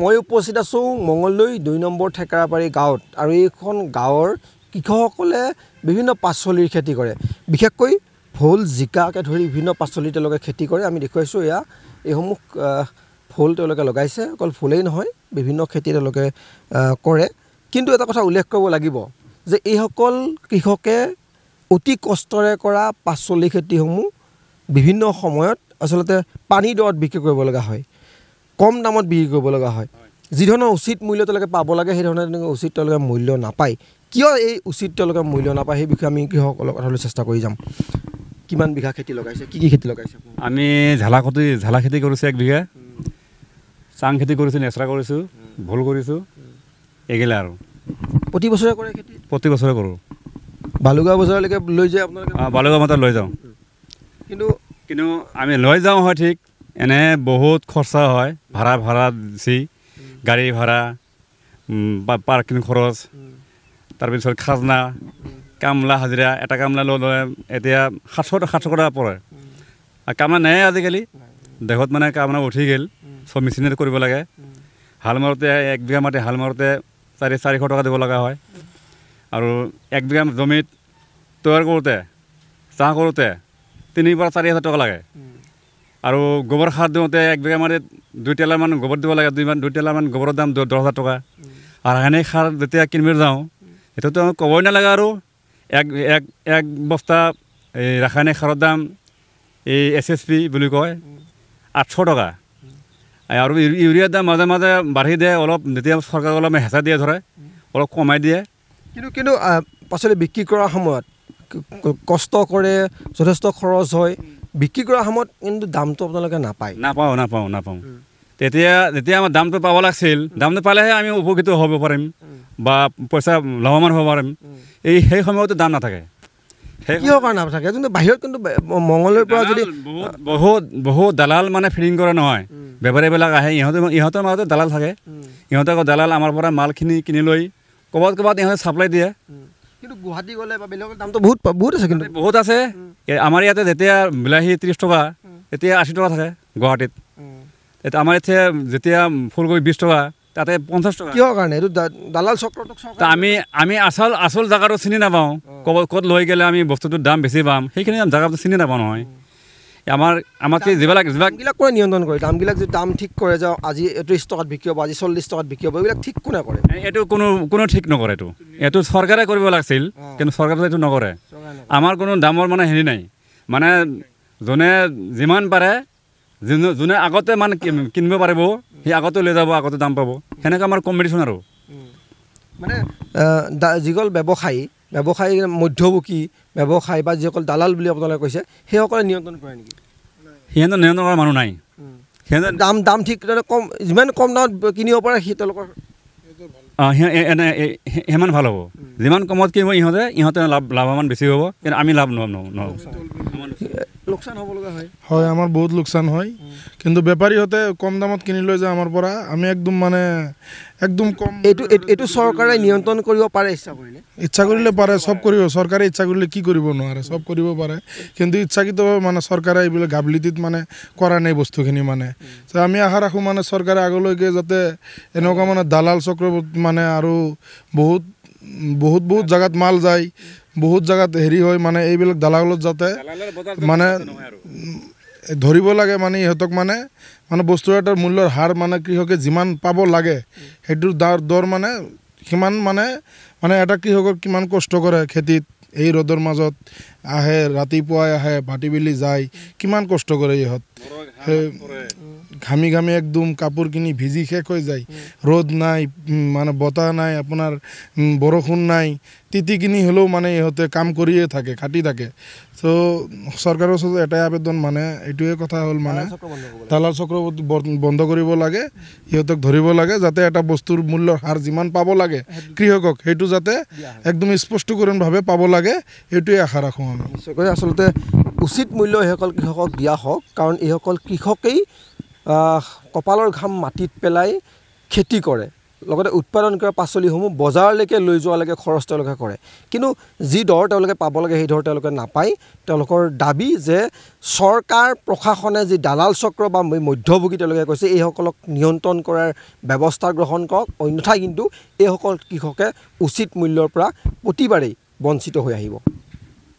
মই উপস্থিত আছোঁ মঙলদৈ দুই নম্বৰ থেকেৰাবাৰী গাঁৱত আৰু এইখন গাঁৱৰ কৃষকসকলে বিভিন্ন পাচলিৰ খেতি কৰে বিশেষকৈ ভোল জিকাকে ধৰি বিভিন্ন পাচলি তেওঁলোকে খেতি কৰে আমি দেখুৱাইছোঁ এয়া এইসমূহ ভোল তেওঁলোকে লগাইছে অকল ভোলেই নহয় বিভিন্ন খেতি তেওঁলোকে কৰে কিন্তু এটা কথা উল্লেখ কৰিব লাগিব যে এইসকল কৃষকে অতি কষ্টৰে কৰা পাচলি খেতিসমূহ বিভিন্ন সময়ত আচলতে পানী দৰত বিক্ৰী কৰিবলগা হয় কম দামত বিক্ৰী কৰিব লগা হয় যিধৰণৰ উচিত মূল্য তেওঁলোকে পাব লাগে সেইধৰণে তেওঁলোকে উচিত তেওঁলোকে মূল্য নাপায় কিয় এই উচিত তেওঁলোকে মূল্য নাপায় সেই বিষয়ে আমি কৃষকসকলৰ কথালৈ চেষ্টা কৰি যাম কিমান বিঘা খেতি লগাইছে কি কি খেতি লগাইছে আমি ঝালা খেতি ঝালা খেতি কৰিছোঁ এক বিঘা চাং খেতি কৰিছোঁ নেচৰা কৰিছোঁ ভোল কৰিছোঁ এইগিলা আৰু প্ৰতি বছৰে কৰে খেতি প্ৰতি বছৰে কৰোঁ বালুগাঁও বজাৰলৈকে লৈ যায় আপোনালোকে বালুগাঁও বজাৰ লৈ যাওঁ কিন্তু কিন্তু আমি লৈ যাওঁ হয় ঠিক এনে বহুত খৰচা হয় ভাড়া ভাড়া দিছি গাড়ী ভাড়া বা পাৰ্কিং খৰচ তাৰপিছত খাজনা কামলা হাজিৰা এটা কামলা লৈ ল'লে এতিয়া সাতশ সাতশ টকা পৰে আৰু কামলা নাই আজিকালি দেহত মানে কামলা উঠি গ'ল চব মেচিনেৰে কৰিব লাগে হাল মাৰোঁতে এক বিঘা মাটি হাল মাৰোঁতে চাৰি চাৰিশ টকা দিব লগা হয় আৰু এক বিঘা জমিত তৈয়াৰ কৰোঁতে চাহ কৰোঁতে তিনিৰ পৰা চাৰি হাজাৰ টকা লাগে আৰু গোবৰ সাৰ দিওঁতে এক বিঘা মানে দুই টেলামান গোবৰ দিব লাগে দুই দুই টেলামান গোবৰৰ দাম দহ হাজাৰ টকা আৰু ৰাসায়নিক সাৰ যেতিয়া কিনিব যাওঁ সেইটোতো আমি ক'বই নালাগে আৰু এক এক এক বস্তা এই ৰাসায়নিক সাৰৰ দাম এই এছ এছ পি বুলি কয় আঠশ টকা আৰু ইউৰিয়াৰ দাম মাজে মাজে বাঢ়ি দিয়ে অলপ যেতিয়া চৰকাৰে অলপ হেঁচা দিয়ে ধৰে অলপ কমাই দিয়ে কিন্তু কিন্তু পাচলি বিক্ৰী কৰাৰ সময়ত কষ্ট কৰে যথেষ্ট খৰচ হয় বিক্ৰী কৰা সময়ত কিন্তু দামটো আপোনালোকে নাপায় নাপাওঁ নাপাওঁ নাপাওঁ তেতিয়া যেতিয়া আমাৰ দামটো পাব লাগিছিল দামটো পালেহে আমি উপকৃত হ'ব পাৰিম বা পইচা লাভৱান হ'ব পাৰিম এই সেই সময়তো দাম নাথাকে কিহৰ নাথাকে কিন্তু বাহিৰত কিন্তু মংগলৰ পৰা যদি বহুত বহুত দালাল মানে ফিডিং কৰে নহয় বেপাৰীবিলাক আহে ইহঁতে ইহঁতৰ মাজতে দালাল থাকে ইহঁতে দালাল আমাৰ পৰা মালখিনি কিনি লৈ ক'ৰবাত ক'ৰবাত ইহঁতে চাপ্লাই দিয়ে কিন্তু গুৱাহাটী গ'লে বা বেলেগ দামটো বহুত বহুত আছে কিন্তু বহুত আছে আমাৰ ইয়াতে যেতিয়া বিলাহী ত্ৰিছ টকা এতিয়া আশী টকা থাকে গুৱাহাটীত এতিয়া আমাৰ ইয়াতে যেতিয়া ফুলকবি বিছ টকা তাতে পঞ্চাছ টকা কিহৰ কাৰণে এইটো দালাল চক্ৰটো আমি আমি আচল আচল জেগাটো চিনি নাপাওঁ ক'ত লৈ গ'লে আমি বস্তুটোৰ দাম বেছি পাম সেইখিনি জেগাটো চিনি নাপাওঁ নহয় আমাৰ আমাক যিবিলাক যিবিলাক এইবিলাক কোনে নিয়ন্ত্ৰণ কৰে দামবিলাক যদি দাম ঠিক কৰে যে আজি ত্ৰিছ টকাত বিক্ৰী হ'ব আজি চল্লিছ টকাত বিক্ৰী হ'ব এইবিলাক ঠিক কোনে কৰে এইটো কোনো কোনো ঠিক নকৰে এইটো এইটো চৰকাৰে কৰিব লাগিছিল কিন্তু চৰকাৰে এইটো নকৰে আমাৰ কোনো দামৰ মানে হেৰি নাই মানে যোনে যিমান পাৰে যোনে যোনে আগতে মানে কিনিব পাৰিব সি আগতে লৈ যাব আগতে দাম পাব সেনেকৈ আমাৰ কম্পিটিশ্যন আৰু মানে যিগল ব্যৱসায়ী ব্যৱসায় মধ্যভোগী ব্যৱসায় বা যিসকল দালাল বুলি আপোনালোকে কৈছে সেইসকলে নিয়ন্ত্ৰণ কৰে নেকি সিহঁতৰ নিয়ন্ত্ৰণ কৰা মানুহ নাই সিহঁতে দাম দাম ঠিক তেনেকৈ কম যিমান কম দামত কিনিব পাৰে সেই তেওঁলোকৰ সিমান ভাল হ'ব যিমান কমত কিনিব ইহঁতে ইহঁতে লাভ লাভৱান বেছি হ'ব কিন্তু আমি লাভ নহ'ব নহ'ব হয় হয় আমাৰ বহুত লোকচান হয় কিন্তু বেপাৰীহঁতে কম দামত কিনি লৈ যায় আমাৰ পৰা আমি একদম মানে একদম কম এইটো এইটো চৰকাৰে নিয়ন্ত্ৰণ কৰিব পাৰে ইচ্ছা কৰিলে ইচ্ছা কৰিলে পাৰে চব কৰিব চৰকাৰে ইচ্ছা কৰিলে কি কৰিব নোৱাৰে চব কৰিব পাৰে কিন্তু ইচ্ছাকৃত মানে চৰকাৰে এইবিলাক গাবলিটিত মানে কৰা নাই বস্তুখিনি মানে আমি আশা ৰাখোঁ মানে চৰকাৰে আগলৈকে যাতে এনেকুৱা মানে দালাল চক্ৰ মানে আৰু বহুত বহুত বহুত জেগাত মাল যায় বহুত জায়গাত হেৰি হয় মানে এইবিলাক দালালত যাতে মানে ধৰিব লাগে মানে ইহঁতক মানে মানে বস্তু এটাৰ মূল্যৰ হাৰ মানে কৃষকে যিমান পাব লাগে সেইটোৰ দাৰ দৰ মানে সিমান মানে মানে এটা কৃষকৰ কিমান কষ্ট কৰে খেতিত এই ৰ'দৰ মাজত আহে ৰাতিপুৱাই আহে ভাটিবেলি যায় কিমান কষ্ট কৰে ইহঁত ঘামি ঘামি একদম কাপোৰ কিনি ভিজি শেষ হৈ যায় ৰ'দ নাই মানে বতাহ নাই আপোনাৰ বৰষুণ নাই তিতি কিনি হলেও মানে ইহঁতে কাম কৰিয়ে থাকে কাটি থাকে তো চৰকাৰৰ ওচৰত এটাই আবেদন মানে এইটোৱে কথা হল মানে তালাল চক্ৰ বন্ধ কৰিব লাগে সিহঁতক ধৰিব লাগে যাতে এটা বস্তুৰ মূল্যৰ হাৰ যিমান পাব লাগে কৃষকক সেইটো যাতে একদম স্পষ্টকৰণভাৱে পাব লাগে সেইটোৱে আশা ৰাখোঁ আমি আচলতে উচিত মূল্য সেইসকল কৃষকক দিয়া হওক কাৰণ এইসকল কৃষকেই কপালৰ ঘাম মাটিত পেলাই খেতি কৰে লগতে উৎপাদন কৰা পাচলিসমূহ বজাৰলৈকে লৈ যোৱালৈকে খৰচ তেওঁলোকে কৰে কিন্তু যি দৰ তেওঁলোকে পাব লাগে সেই দৰ তেওঁলোকে নাপায় তেওঁলোকৰ দাবী যে চৰকাৰ প্ৰশাসনে যি দালাল চক্ৰ বা মধ্যভোগী তেওঁলোকে কৈছে এইসকলক নিয়ন্ত্ৰণ কৰাৰ ব্যৱস্থা গ্ৰহণ কৰক অন্যথা কিন্তু এইসকল কৃষকে উচিত মূল্যৰ পৰা প্ৰতিবাৰেই বঞ্চিত হৈ আহিব